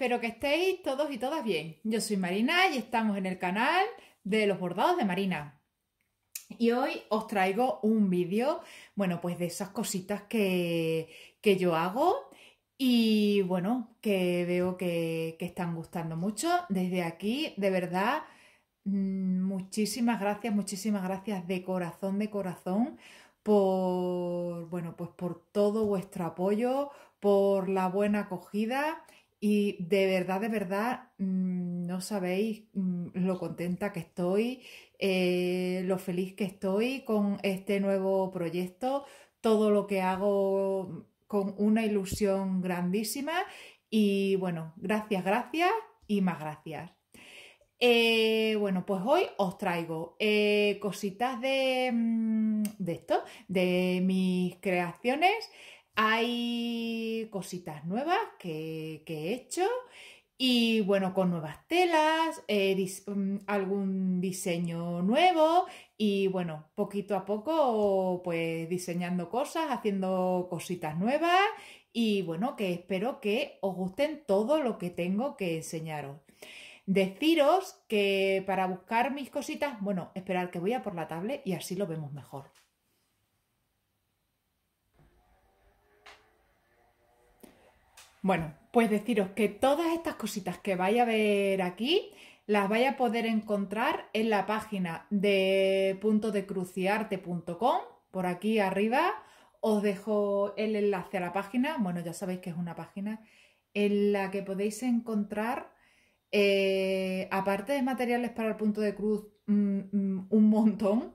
espero que estéis todos y todas bien. Yo soy Marina y estamos en el canal de los bordados de Marina. Y hoy os traigo un vídeo, bueno, pues de esas cositas que, que yo hago y bueno, que veo que, que están gustando mucho. Desde aquí, de verdad, mm, muchísimas gracias, muchísimas gracias de corazón, de corazón por bueno, pues por todo vuestro apoyo, por la buena acogida y de verdad, de verdad, mm, no sabéis mm, lo contenta que estoy, eh, lo feliz que estoy con este nuevo proyecto, todo lo que hago con una ilusión grandísima. Y bueno, gracias, gracias y más gracias. Eh, bueno, pues hoy os traigo eh, cositas de, mm, de esto, de mis creaciones. Hay cositas nuevas que, he hecho y bueno, con nuevas telas, eh, mm, algún diseño nuevo y bueno, poquito a poco pues diseñando cosas, haciendo cositas nuevas y bueno, que espero que os gusten todo lo que tengo que enseñaros. Deciros que para buscar mis cositas, bueno, esperar que voy a por la tablet y así lo vemos mejor. Bueno, pues deciros que todas estas cositas que vais a ver aquí las vais a poder encontrar en la página de puntodecruciarte.com, por aquí arriba. Os dejo el enlace a la página, bueno, ya sabéis que es una página en la que podéis encontrar, eh, aparte de materiales para el punto de cruz, mm, mm, un montón,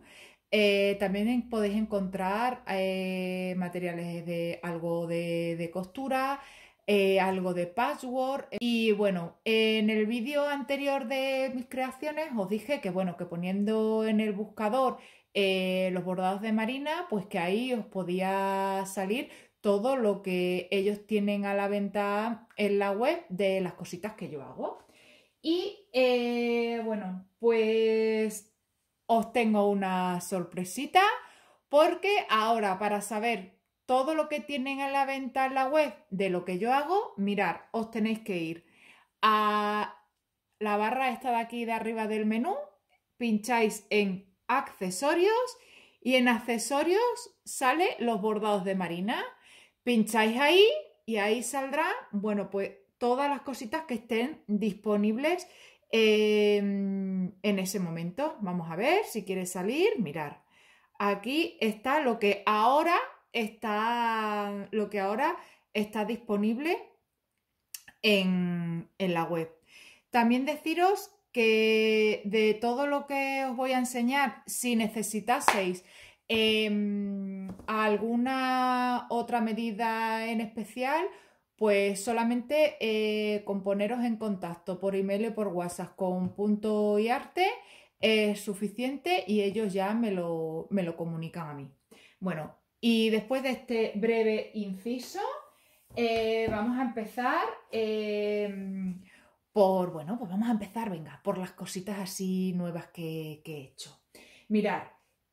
eh, también podéis encontrar eh, materiales de algo de costura, eh, algo de password. Y bueno, en el vídeo anterior de mis creaciones os dije que bueno, que poniendo en el buscador eh, los bordados de Marina, pues que ahí os podía salir todo lo que ellos tienen a la venta en la web de las cositas que yo hago. Y eh, bueno, pues os tengo una sorpresita porque ahora para saber todo lo que tienen a la venta en la web de lo que yo hago, mirar, os tenéis que ir a la barra esta de aquí de arriba del menú, pincháis en accesorios y en accesorios sale los bordados de Marina. Pincháis ahí y ahí saldrá, bueno, pues todas las cositas que estén disponibles em, en ese momento. Vamos a ver si quiere salir, mirar. Aquí está lo que ahora está lo que ahora está disponible en, la web. También deciros que de todo lo que os voy a enseñar, si necesitaseis em, alguna otra medida en especial, pues solamente eh, con poneros en contacto por email o por WhatsApp con punto y arte es suficiente y ellos ya me lo, me lo comunican a mí. Bueno, y después de este breve inciso, eh, vamos a empezar eh, por, bueno, pues vamos a empezar, venga, por las cositas así nuevas que, he hecho. Mirad,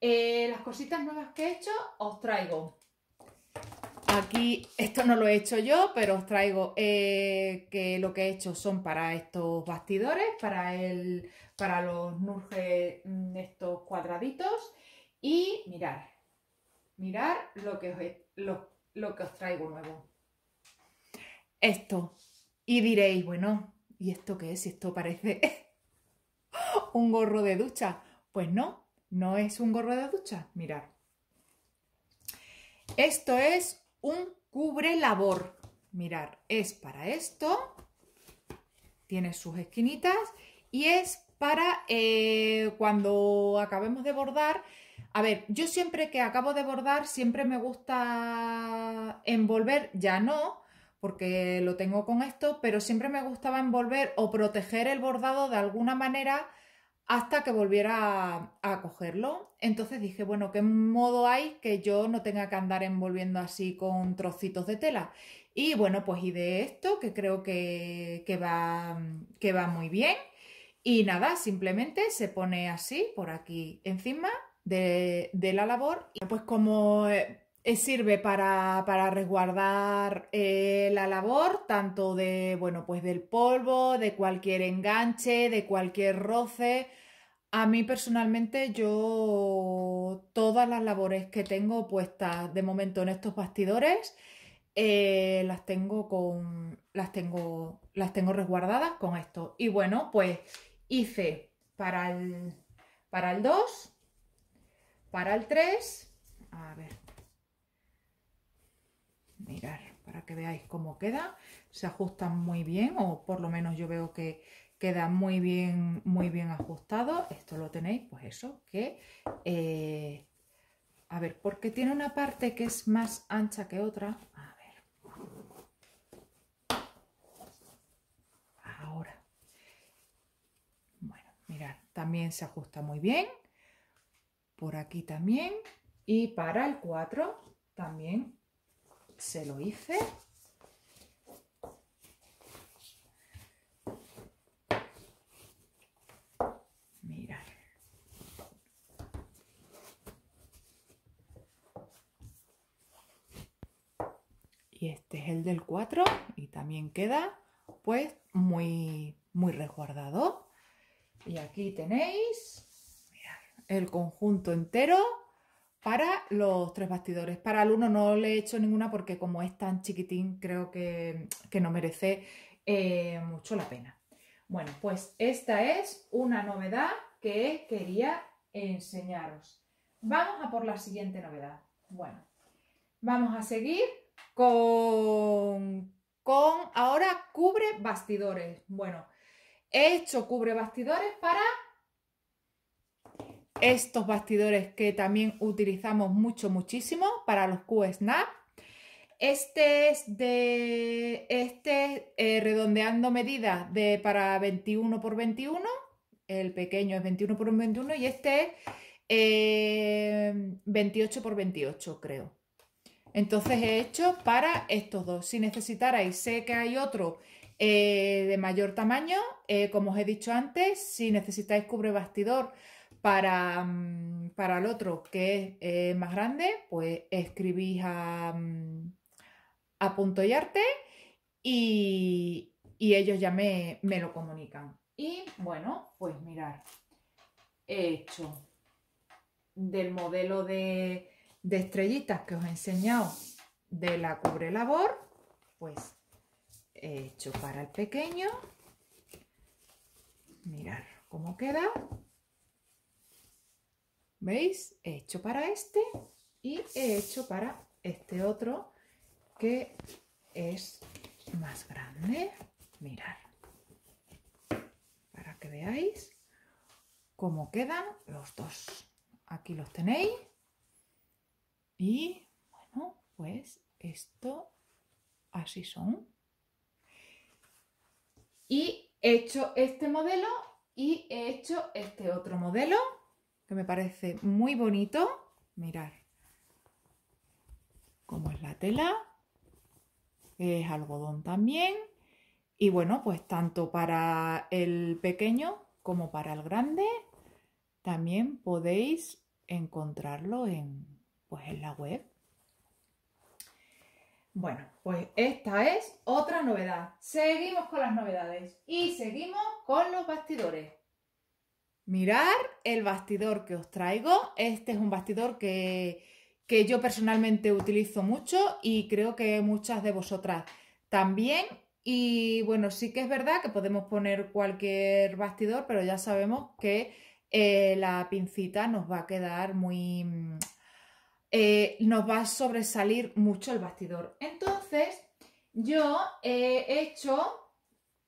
eh, las cositas nuevas que he hecho os traigo. Aquí, esto no lo he hecho yo, pero os traigo que lo que he hecho son para estos bastidores, para, el, para los nurges, mm, estos cuadraditos. Y mirad, Mirar lo que os, lo, que os traigo nuevo. Esto. Y diréis, bueno, ¿y esto qué es? Esto parece un gorro de ducha. Pues no, no es un gorro de ducha. Mirad. Esto es un cubre labor. Mirar, es para esto, tiene sus esquinitas y es para eh, cuando acabemos de bordar, a ver, yo siempre que acabo de bordar, siempre me gusta envolver, ya no, porque lo tengo con esto, pero siempre me gustaba envolver o proteger el bordado de alguna manera hasta que volviera a, cogerlo. Entonces dije, bueno, ¿qué modo hay que yo no tenga que andar envolviendo así con trocitos de tela? Y bueno, pues ideé esto, que creo que va muy bien. Y nada, simplemente se pone así por aquí encima de, la labor. Y pues como eh, eh, sirve para, resguardar eh, la labor, tanto de, bueno, pues del polvo, de cualquier enganche, de cualquier roce. A mí personalmente yo todas las labores que tengo puestas de momento en estos bastidores las tengo con las tengo las tengo resguardadas con esto y bueno pues hice para el para el 2 para el 3, a ver, mirar para que veáis cómo queda, se ajusta muy bien o por lo menos yo veo que queda muy bien, muy bien ajustado, esto lo tenéis, pues eso, que, eh, a ver, porque tiene una parte que es más ancha que otra, a ver, ahora, bueno, mirar, también se ajusta muy bien, por aquí también y para el 4 también se lo hice. Mirad. Y este es el del 4 y también queda pues muy, muy resguardado. Y aquí tenéis el conjunto entero para los tres bastidores. Para el uno no le he hecho ninguna porque como es tan chiquitín creo que, no merece eh, mucho la pena. Bueno, pues esta es una novedad que quería enseñaros. Vamos a por la siguiente novedad. Bueno, vamos a seguir con, con ahora cubre bastidores. Bueno, he hecho cubre bastidores para estos bastidores que también utilizamos mucho, muchísimo para los Q-Snap. Este es de este eh, redondeando medidas de para 21 por 21. El pequeño es 21 x 21 y este es 28 x 28, creo. Entonces he hecho para estos dos. Si necesitarais, sé que hay otro eh, de mayor tamaño. Eh, como os he dicho antes, si necesitáis cubre bastidor Mm, para, el otro que es más grande, pues escribís a, mm, punto y arte y, ellos ya me, lo comunican. Y bueno, pues mirar, he hecho del modelo de, estrellitas que os he enseñado de la cubre labor, pues he hecho para el pequeño. Mirar cómo queda. ¿Veis? He hecho para este y he hecho para este otro que es más grande. Mirad, Para que veáis cómo quedan los dos. Aquí los tenéis. Y bueno, pues esto así son. Y he hecho este modelo y he hecho este otro modelo me parece muy bonito. Mirar cómo es la tela. Es algodón también. Y bueno, pues tanto para el pequeño como para el grande también podéis encontrarlo en, pues en la web. Bueno, pues esta es otra novedad. Seguimos con las novedades y seguimos con los bastidores. Mirar el bastidor que os traigo. Este es un bastidor que, yo personalmente utilizo mucho y creo que muchas de vosotras también. Y bueno, sí que es verdad que podemos poner cualquier bastidor, pero ya sabemos que eh, la pincita nos va a quedar muy... Mm, eh, nos va a sobresalir mucho el bastidor. Entonces, yo he hecho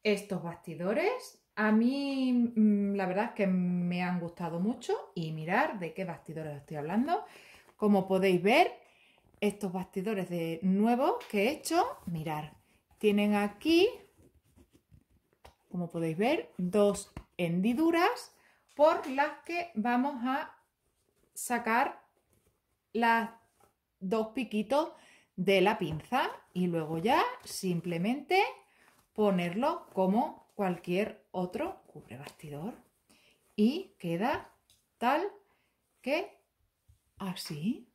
estos bastidores a mí mm, la verdad es que me han gustado mucho y mirar de qué bastidores estoy hablando. Como podéis ver, estos bastidores de nuevos que he hecho, mirar, tienen aquí, como podéis ver, dos hendiduras por las que vamos a sacar las dos piquitos de la pinza y luego ya simplemente ponerlo como cualquier otro cubre bastidor y queda tal que así.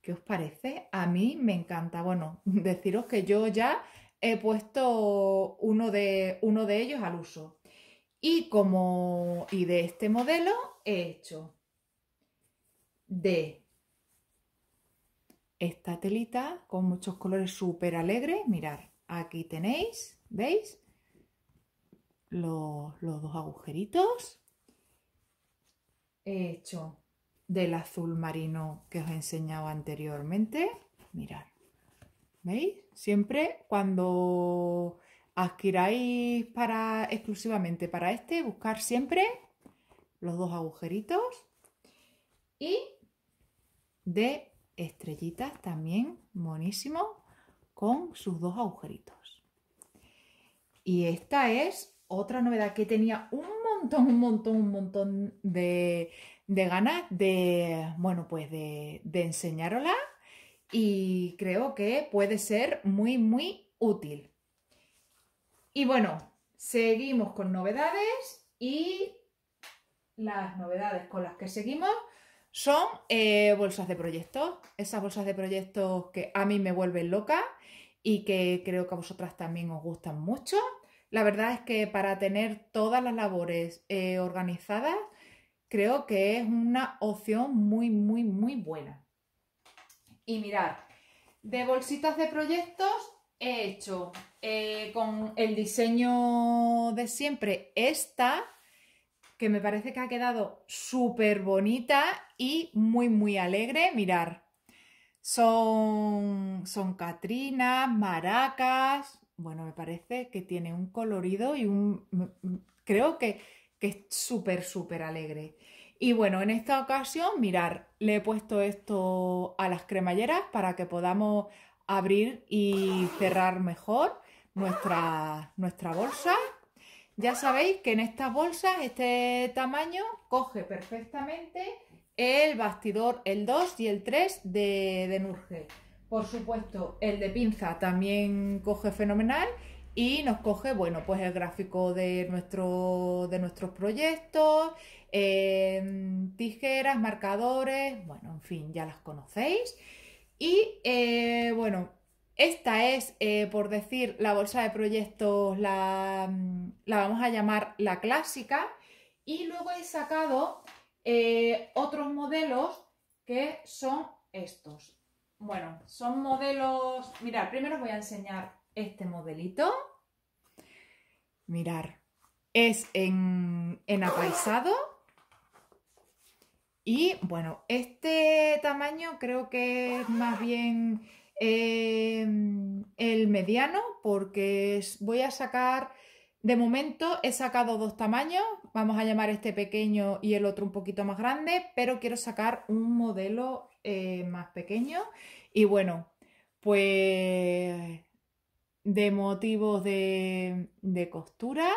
¿Qué os parece? A mí me encanta. Bueno, deciros que yo ya he puesto uno de, uno de ellos al uso. Y como y de este modelo he hecho de esta telita con muchos colores súper alegres. Mirar, aquí tenéis, ¿veis? los, dos agujeritos. He hecho del azul marino que os enseñado anteriormente. Mirad, ¿veis? Siempre cuando adquiráis para, exclusivamente para este, buscar siempre los dos agujeritos y de estrellitas también, monísimo, con sus dos agujeritos. Y esta es otra novedad que tenía un montón, un montón, un montón de, ganas de, bueno, pues de, y creo que puede ser muy, muy útil. Y bueno, seguimos con novedades y las novedades con las que seguimos son eh, bolsas de proyectos. Esas bolsas de proyectos que a mí me vuelven loca y que creo que a vosotras también os gustan mucho. La verdad es que para tener todas las labores eh, organizadas, creo que es una opción muy, muy, muy buena. Y mirar, de bolsitas de proyectos he hecho eh, con el diseño de siempre esta, que me parece que ha quedado súper bonita y muy, muy alegre. Mirar, son, son catrinas, maracas, bueno, me parece que tiene un colorido y un... Mm, mm, creo que, es súper, súper alegre. Y bueno, en esta ocasión, mirar, le he puesto esto a las cremalleras para que podamos abrir y cerrar mejor nuestra, nuestra bolsa. Ya sabéis que en estas bolsas este tamaño coge perfectamente el bastidor, el 2 y el 3 de, de Nurge. Por supuesto, el de pinza también coge fenomenal y nos coge, bueno, pues el gráfico de, nuestro, de nuestros proyectos, em, tijeras, marcadores, bueno, en fin, ya las conocéis. Y eh, bueno, esta es, eh, por decir, la bolsa de proyectos, la, la, vamos a llamar la clásica. Y luego he sacado eh, otros modelos que son estos. Bueno, son modelos... Mirad, primero os voy a enseñar este modelito. Mirad, es en, en apaisado. Y bueno, este tamaño creo que es más bien em, el mediano porque voy a sacar... De momento he sacado dos tamaños, vamos a llamar este pequeño y el otro un poquito más grande, pero quiero sacar un modelo eh, más pequeño Y bueno, pues de motivos de, costura.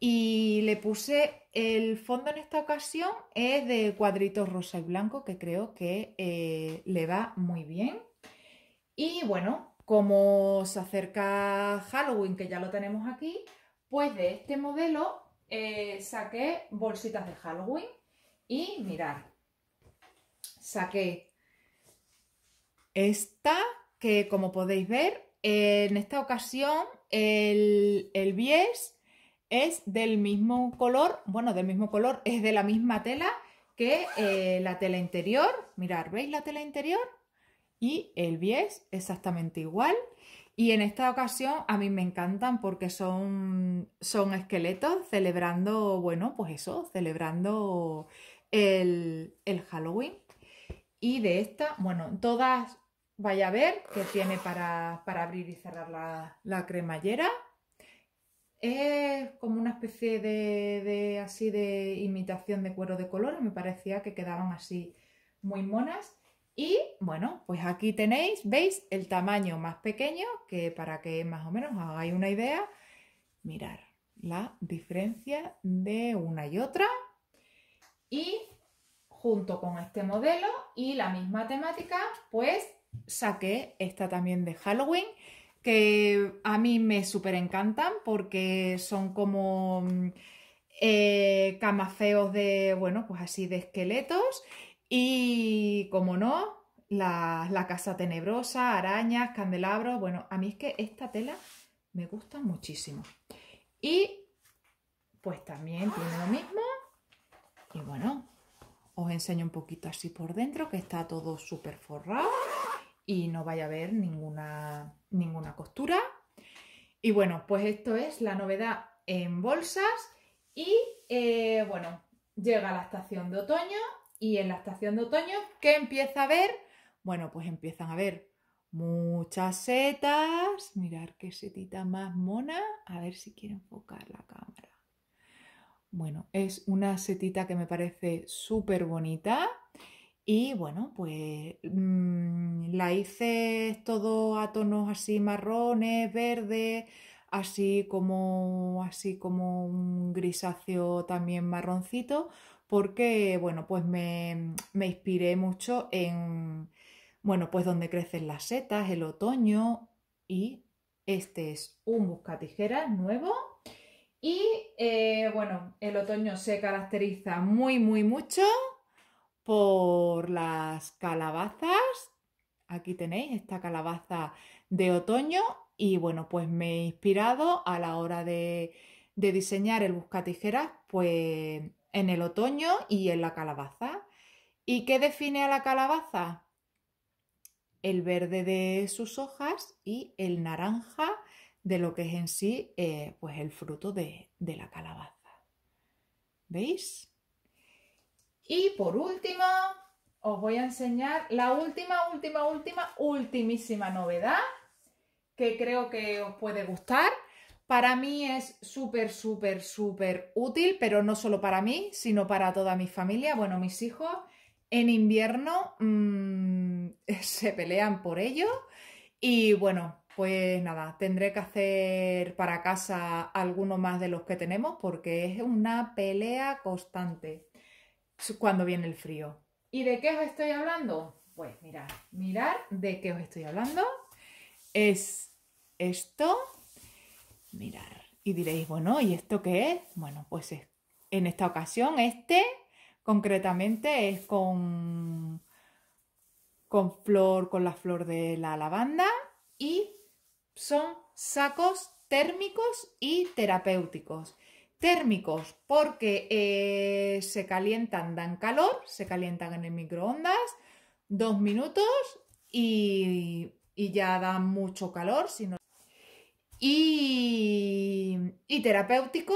Y le puse el fondo en esta ocasión es de cuadritos rosa y blanco que creo que eh, le va muy bien. Y bueno, como se acerca Halloween, que ya lo tenemos aquí, pues de este modelo eh, saqué bolsitas de Halloween y mirad, saqué esta, que como podéis ver, en esta ocasión el, el bies es del mismo color, bueno, del mismo color, es de la misma tela que eh, la tela interior. Mirad, ¿veis la tela interior? Y el bies exactamente igual. Y en esta ocasión a mí me encantan porque son, son esqueletos celebrando, bueno, pues eso, celebrando el Halloween. Y de esta, bueno, todas vaya a ver que tiene para, abrir y cerrar la, cremallera. Es como una especie de, así de imitación de cuero de color. Me parecía que quedaban así muy monas. Y bueno, pues aquí tenéis, veis el tamaño más pequeño, que para que más o menos hagáis una idea, mirar la diferencia de una y otra. Y junto con este modelo y la misma temática, pues saqué esta también de Halloween, que a mí me súper encantan porque son como mm, eh, camafeos de, bueno, pues así de esqueletos y, como no, la, la casa tenebrosa, arañas, candelabros, bueno, a mí es que esta tela me gusta muchísimo. Y pues también tiene lo mismo y bueno, os enseño un poquito así por dentro, que está todo súper forrado y no vaya a haber ninguna, ninguna costura. Y bueno, pues esto es la novedad en bolsas y eh, bueno, llega la estación de otoño y en la estación de otoño, ¿qué empieza a ver? Bueno, pues empiezan a ver muchas setas. Mirar qué setita más mona. A ver si quiero enfocar la cámara. Bueno, es una setita que me parece súper bonita. Y bueno, pues mm, la hice todo a tonos así marrones, verdes, así como, así como un grisáceo también marroncito, porque bueno, pues me, me inspiré mucho en, bueno, pues donde crecen las setas, el otoño y este es un buscatijeras nuevo y eh, bueno, el otoño se caracteriza muy, muy mucho por las calabazas. Aquí tenéis esta calabaza de otoño y bueno, pues me he inspirado a la hora de, de diseñar el buscatijeras, pues en el otoño y en la calabaza. ¿Y qué define a la calabaza? El verde de sus hojas y el naranja de lo que es en sí eh, pues el fruto de, la calabaza. ¿Veis? Y por último, os voy a enseñar la última, última, última, ultimísima novedad que creo que os puede gustar. Para mí es súper, súper, súper útil, pero no solo para mí, sino para toda mi familia, bueno, mis hijos. En invierno mm, se pelean por ello y bueno, pues nada, tendré que hacer para casa alguno más de los que tenemos porque es una pelea constante cuando viene el frío. ¿Y de qué os estoy hablando? Pues mirad, mirad de qué os estoy hablando. Es esto. Mirar. Y diréis, bueno, ¿y esto qué es? Bueno, pues en esta ocasión este concretamente es con, con flor, con la flor de la lavanda y son sacos térmicos y terapéuticos. Térmicos porque eh, se calientan, dan calor, se calientan en el microondas dos minutos y, ya dan mucho calor. Y, terapéutico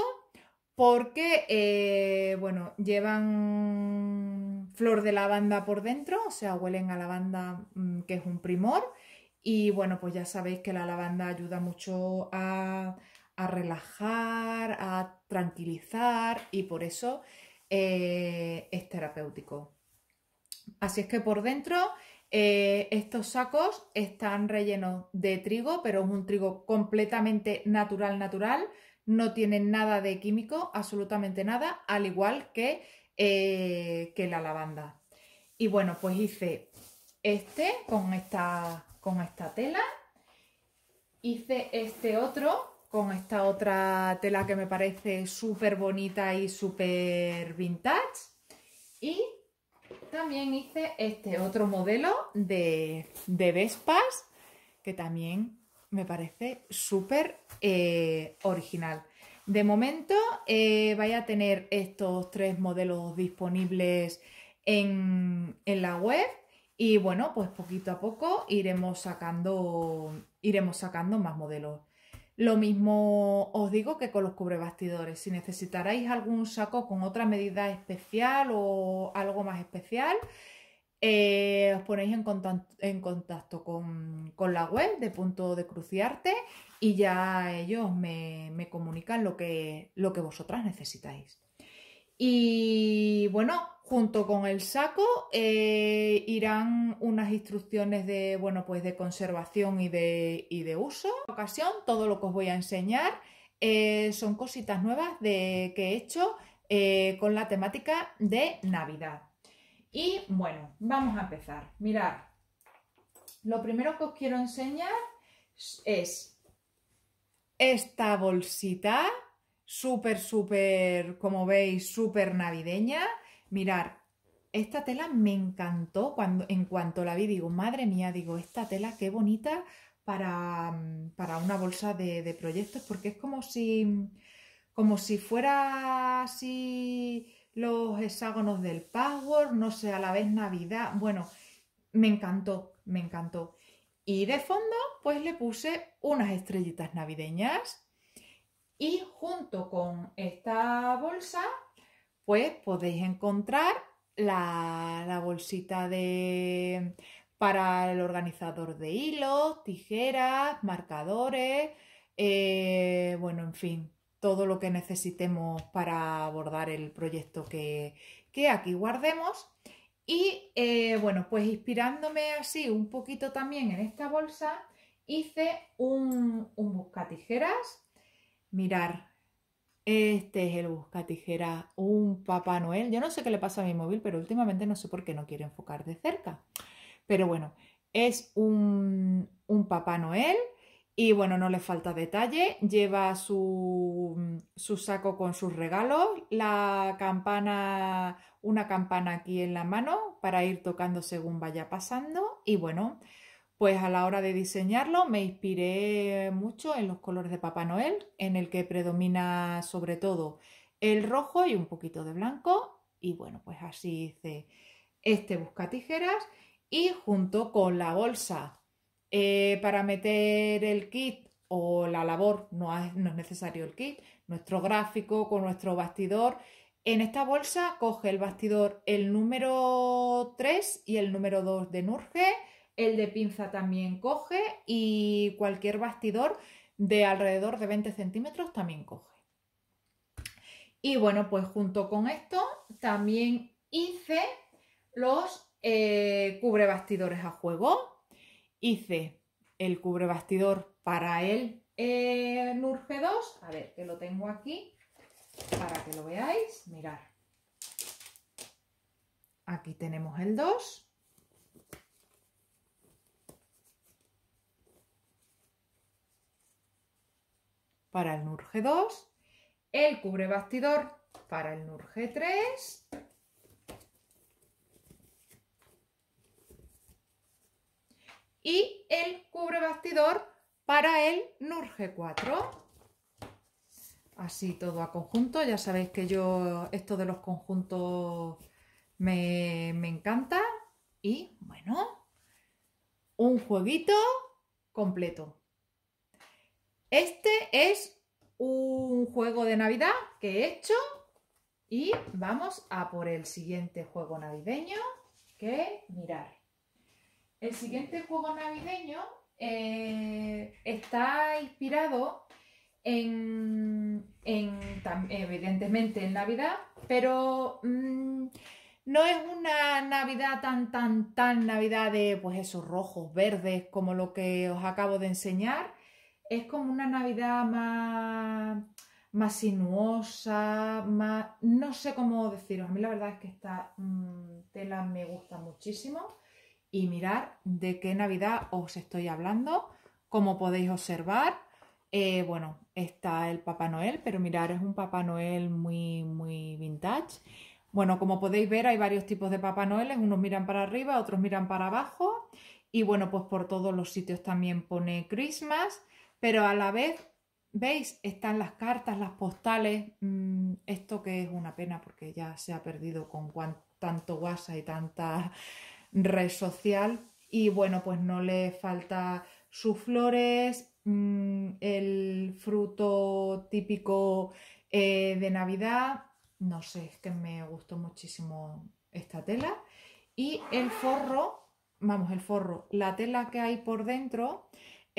porque, eh, bueno, llevan flor de lavanda por dentro, o sea, huelen a lavanda mm, que es un primor y bueno, pues ya sabéis que la lavanda ayuda mucho a, relajar, a tranquilizar y por eso eh, es terapéutico. Así es que por dentro eh, estos sacos están rellenos de trigo, pero es un trigo completamente natural, natural. No tiene nada de químico, absolutamente nada, al igual que, eh, que la lavanda. Y bueno, pues hice este con esta con esta tela. Hice este otro con esta otra tela que me parece súper bonita y súper vintage. Y también hice este otro modelo de, de Vespas que también me parece súper eh, original. De momento eh, a tener estos tres modelos disponibles en, en la web y bueno, pues poquito a poco iremos sacando, iremos sacando más modelos. Lo mismo os digo que con los cubrebastidores. Si necesitaráis algún saco con otra medida especial o algo más especial, eh, os ponéis en contacto, con, la web de punto de cruciarte y ya ellos me, me comunican lo que, lo que vosotras necesitáis. Y bueno, junto con el saco eh, irán unas instrucciones de, bueno, pues de conservación y de, de uso. En ocasión, todo lo que os voy a enseñar eh, son cositas nuevas de, que he hecho eh, con la temática de Navidad. Y bueno, vamos a empezar. Mirad, lo primero que os quiero enseñar es esta bolsita súper, súper, como veis, súper navideña. Mirar, esta tela me encantó cuando, en cuanto la vi, digo, madre mía, digo, esta tela qué bonita para, una bolsa de, proyectos, porque es como si, como si fuera así los hexágonos del password. no sé, a la vez Navidad, bueno, me encantó, me encantó. Y de fondo, pues le puse unas estrellitas navideñas y junto con esta bolsa, pues podéis encontrar la, bolsita de, para el organizador de hilos, tijeras, marcadores, eh, bueno, en fin, todo lo que necesitemos para abordar el proyecto que, aquí guardemos. Y eh, bueno, pues inspirándome así un poquito también en esta bolsa, hice un, un tijeras Mirar. Este es el busca tijera, un Papá Noel. Yo no sé qué le pasa a mi móvil, pero últimamente no sé por qué no quiere enfocar de cerca. Pero bueno, es un, un Papá Noel y bueno, no le falta detalle. Lleva su, su saco con sus regalos, la campana, una campana aquí en la mano para ir tocando según vaya pasando. Y bueno, pues a la hora de diseñarlo me inspiré mucho en los colores de Papá Noel, en el que predomina sobre todo el rojo y un poquito de blanco. Y bueno, pues así hice este busca tijeras y junto con la bolsa eh, para meter el kit o la labor, no, es necesario el kit, nuestro gráfico con nuestro bastidor. En esta bolsa coge el bastidor el número 3 y el número 2 de Nurge el de pinza también coge y cualquier bastidor de alrededor de 20 centímetros también coge. Y bueno, pues junto con esto también hice los eh, cubre bastidores a juego. Hice el cubre bastidor para el eh, Nurge 2. A ver, que lo tengo aquí para que lo veáis. Mirar. Aquí tenemos el 2. para el Nurge 2 el cubrebastidor para el Nurge 3 y el cubre bastidor para el Nurge 4 Así todo a conjunto, ya sabéis que yo esto de los conjuntos me, me encanta y bueno, un jueguito completo. Este es un juego de Navidad que he hecho y vamos a por el siguiente juego navideño que mirar. El siguiente juego navideño eh, está inspirado en, evidentemente en Navidad, pero mm, no es una Navidad tan, tan, tan Navidad de pues esos rojos, verdes, como lo que os acabo de enseñar, es como una Navidad más, más sinuosa, más... No sé cómo deciros, a mí la verdad es que esta mm, tela me gusta muchísimo y mirar de qué Navidad os estoy hablando. Como podéis observar, eh, bueno, está el Papá Noel, pero mirar es un Papá Noel muy, muy vintage. Bueno, como podéis ver, hay varios tipos de Papá Noel. Unos miran para arriba, otros miran para abajo. Y bueno, pues por todos los sitios también pone Christmas. Pero a la vez, veis, están las cartas, las postales, mm, esto que es una pena porque ya se ha perdido con tanto WhatsApp y tanta red social. Y bueno, pues no le falta sus flores, mm, el fruto típico eh, de Navidad. No sé, es que me gustó muchísimo esta tela. Y el forro, vamos, el forro, la tela que hay por dentro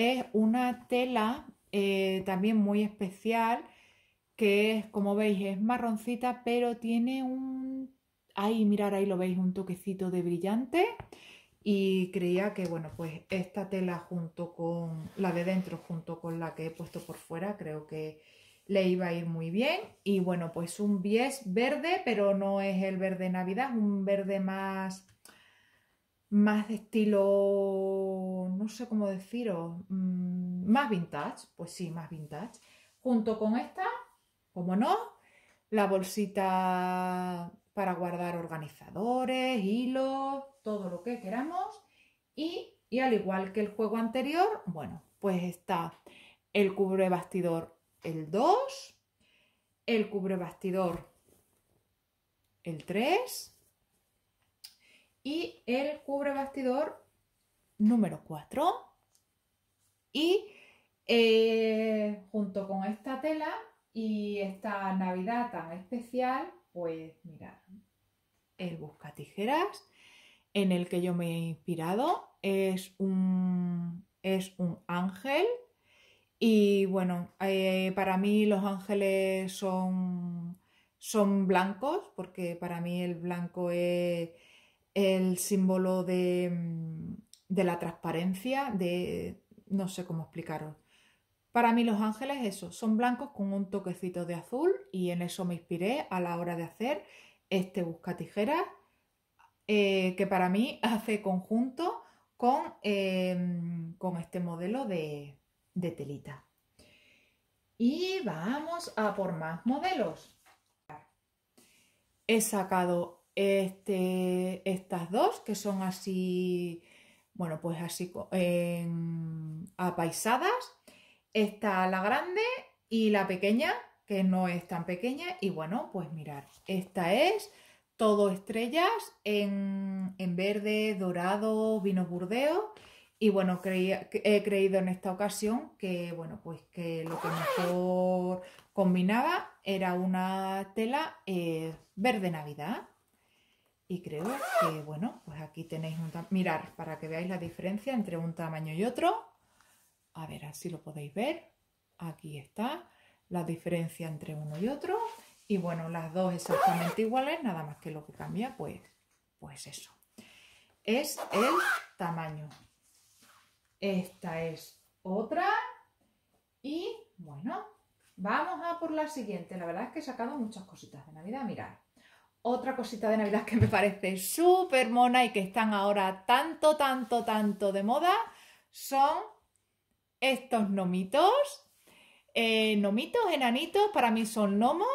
es una tela eh, también muy especial que es, como veis, es marroncita, pero tiene un... Ahí, mirar, ahí lo veis, un toquecito de brillante. Y creía que, bueno, pues esta tela junto con la de dentro, junto con la que he puesto por fuera, creo que le iba a ir muy bien. Y bueno, pues un bies verde, pero no es el verde Navidad, es un verde más más de estilo, no sé cómo deciros, mm, más vintage, pues sí, más vintage. Junto con esta, como no, la bolsita para guardar organizadores, hilos, todo lo que queramos. Y, y al igual que el juego anterior, bueno, pues está el cubre bastidor el 2, el cubre bastidor el 3, y el cubre bastidor número 4 y eh, junto con esta tela y esta navidad tan especial pues mirad el busca tijeras en el que yo me he inspirado es un es un ángel y bueno eh, para mí los ángeles son son blancos porque para mí el blanco es el símbolo de, mm, de la transparencia, de no sé cómo explicaros. Para mí los ángeles, eso, son blancos con un toquecito de azul y en eso me inspiré a la hora de hacer este busca tijeras, eh, que para mí hace conjunto eh, mm, con, este modelo de, de telita. Y vamos a por más modelos. He sacado este, estas dos que son así, bueno, pues así apaisadas. Está la grande y la pequeña, que no es tan pequeña. Y bueno, pues mirar, esta es todo estrellas en, verde, dorado, vino burdeo. Y bueno, he creído en esta ocasión que, bueno, pues que lo que mejor combinaba era una tela eh, verde navidad. Y creo que, bueno, pues aquí tenéis un Mirar, para que veáis la diferencia entre un tamaño y otro. A ver, así lo podéis ver. Aquí está la diferencia entre uno y otro. Y bueno, las dos exactamente iguales, nada más que lo que cambia, pues, pues eso. Es el tamaño. Esta es otra. Y bueno, vamos a por la siguiente. La verdad es que he sacado muchas cositas de Navidad. mirar otra cosita de Navidad que me parece súper mona y que están ahora tanto, tanto, tanto de moda son estos nomitos. Eh, nomitos, enanitos, para mí son gnomos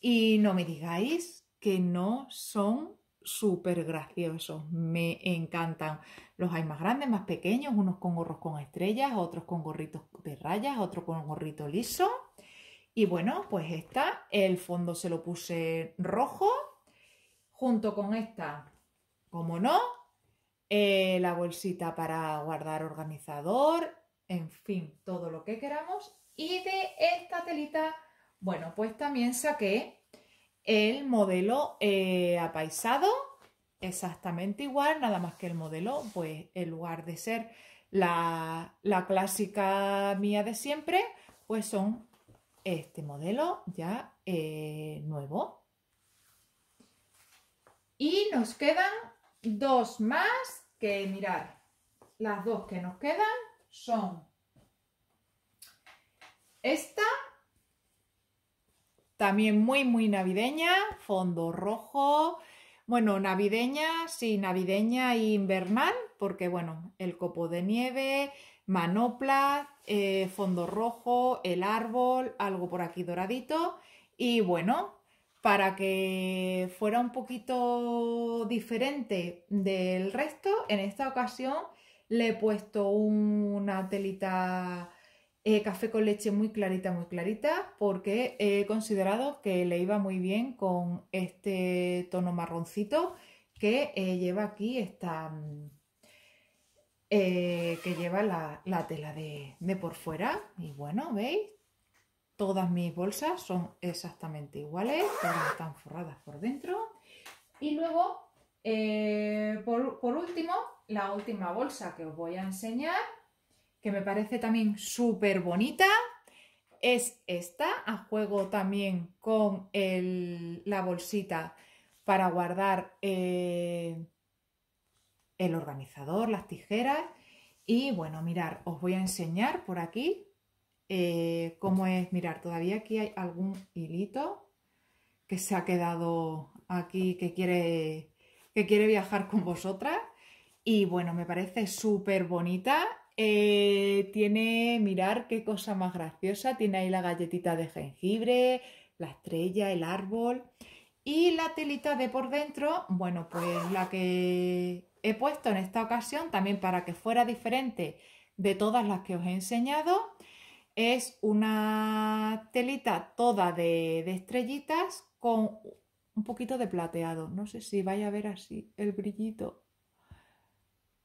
y no me digáis que no son súper graciosos, me encantan. Los hay más grandes, más pequeños, unos con gorros con estrellas, otros con gorritos de rayas, otros con un gorrito liso. Y bueno, pues está. el fondo se lo puse rojo junto con esta, como no, eh, la bolsita para guardar organizador, en fin, todo lo que queramos. Y de esta telita, bueno, pues también saqué el modelo eh, apaisado, exactamente igual, nada más que el modelo, pues en lugar de ser la, la clásica mía de siempre, pues son este modelo ya eh, nuevo. Y nos quedan dos más que mirar. Las dos que nos quedan son esta, también muy, muy navideña, fondo rojo, bueno, navideña, sí, navideña e invernal, porque bueno, el copo de nieve, manopla, eh, fondo rojo, el árbol, algo por aquí doradito y bueno, para que fuera un poquito diferente del resto, en esta ocasión le he puesto una telita eh, café con leche muy clarita, muy clarita, porque he considerado que le iba muy bien con este tono marroncito que eh, lleva aquí esta... Mm, eh, que lleva la, tela de, de por fuera. Y bueno, ¿veis? Todas mis bolsas son exactamente iguales, todas están forradas por dentro. Y luego, eh, por, último, la última bolsa que os voy a enseñar, que me parece también súper bonita, es esta, a juego también con la bolsita para guardar eh, el organizador, las tijeras. Y bueno, mirar, os voy a enseñar por aquí como eh, cómo es, mirar, todavía aquí hay algún hilito que se ha quedado aquí, que quiere, que quiere viajar con vosotras. Y bueno, me parece súper bonita. Eh, tiene, mirar qué cosa más graciosa, tiene ahí la galletita de jengibre, la estrella, el árbol. Y la telita de por dentro, bueno, pues la que he puesto en esta ocasión, también para que fuera diferente de todas las que os he enseñado, es una telita toda de, estrellitas con un poquito de plateado. No sé si vaya a ver así el brillito.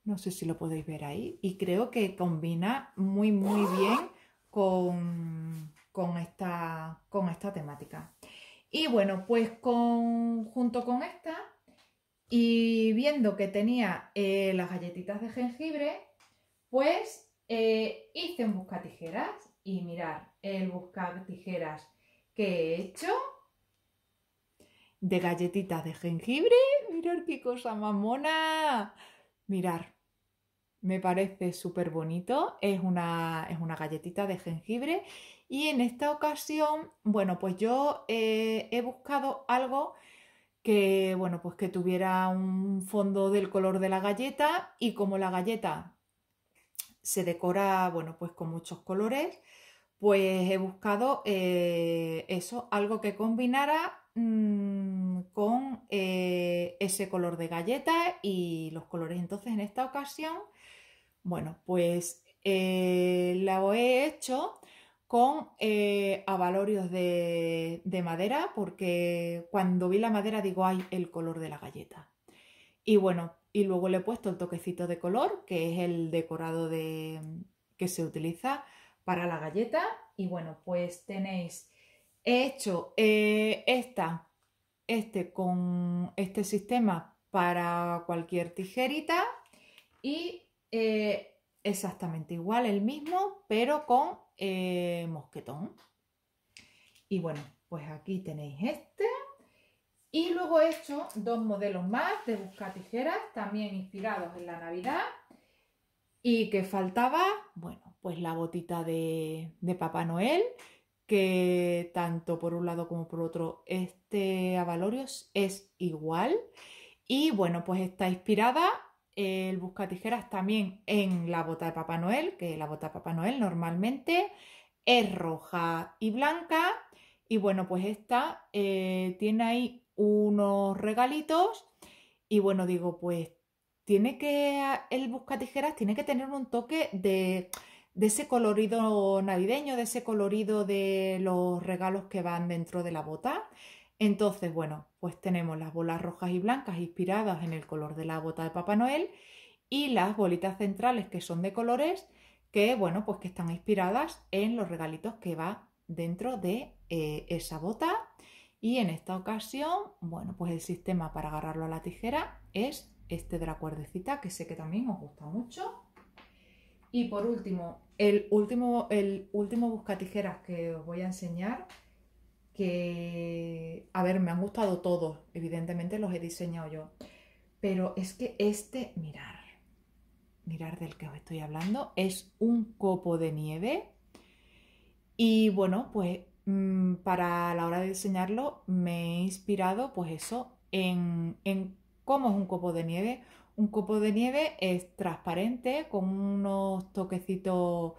No sé si lo podéis ver ahí. Y creo que combina muy, muy bien con, con, esta, con esta temática. Y bueno, pues junto con esta y viendo que tenía eh, las galletitas de jengibre, pues eh, hice un buscatijeras y mirar el buscar tijeras que he hecho de galletitas de jengibre. Mirar qué cosa mamona! Mirar, me parece súper bonito. Es una, es una galletita de jengibre. Y en esta ocasión, bueno, pues yo eh, he buscado algo que, bueno, pues que tuviera un fondo del color de la galleta y como la galleta se decora, bueno, pues con muchos colores, pues he buscado eh, eso, algo que combinara mm, con eh, ese color de galleta y los colores. Entonces, en esta ocasión, bueno, pues eh, lo he hecho con eh, de, de, madera, porque cuando vi la madera digo, hay el color de la galleta. Y bueno, y luego le he puesto el toquecito de color, que es el decorado de, que se utiliza para la galleta. Y bueno, pues tenéis, he hecho eh, esta, este con este sistema para cualquier tijerita y eh, exactamente igual, el mismo, pero con eh, mosquetón. Y bueno, pues aquí tenéis este. Y luego he hecho dos modelos más de Buscatijeras, también inspirados en la Navidad. Y que faltaba, bueno, pues la botita de, de Papá Noel, que tanto por un lado como por otro este Avalorios es igual. Y bueno, pues está inspirada el busca también en la bota de Papá Noel, que la bota de Papá Noel normalmente es roja y blanca. Y bueno, pues esta eh, tiene ahí unos regalitos y bueno, digo, pues tiene que, el busca tijeras tiene que tener un toque de, de ese colorido navideño, de ese colorido de los regalos que van dentro de la bota. Entonces, bueno, pues tenemos las bolas rojas y blancas inspiradas en el color de la bota de Papá Noel y las bolitas centrales que son de colores que, bueno, pues que están inspiradas en los regalitos que va dentro de eh, esa bota y en esta ocasión, bueno, pues el sistema para agarrarlo a la tijera es este de la cuerdecita, que sé que también os gusta mucho. Y por último, el último, el último buscatijeras que os voy a enseñar, que, a ver, me han gustado todos, evidentemente los he diseñado yo, pero es que este, mirar, mirar del que os estoy hablando, es un copo de nieve. Y bueno, pues Mm, para la hora de diseñarlo me he inspirado pues eso en, en cómo es un copo de nieve. Un copo de nieve es transparente con unos toquecitos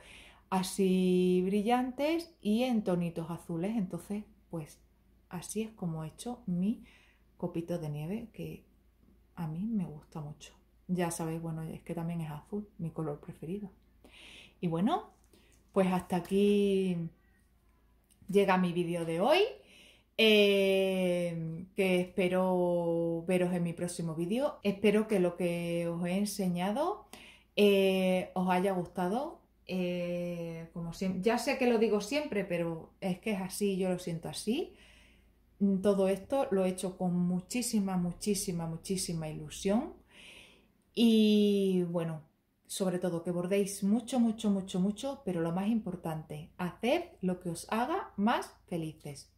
así brillantes y en tonitos azules. Entonces pues así es como he hecho mi copito de nieve que a mí me gusta mucho. Ya sabéis, bueno, es que también es azul, mi color preferido. Y bueno, pues hasta aquí llega mi vídeo de hoy, eh, que espero veros en mi próximo vídeo. Espero que lo que os he enseñado eh, os haya gustado. Eh, como ya sé que lo digo siempre, pero es que es así, yo lo siento así. Todo esto lo he hecho con muchísima, muchísima, muchísima ilusión. Y bueno, sobre todo que bordéis mucho, mucho, mucho, mucho, pero lo más importante, haced lo que os haga más felices.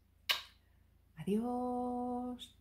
Adiós.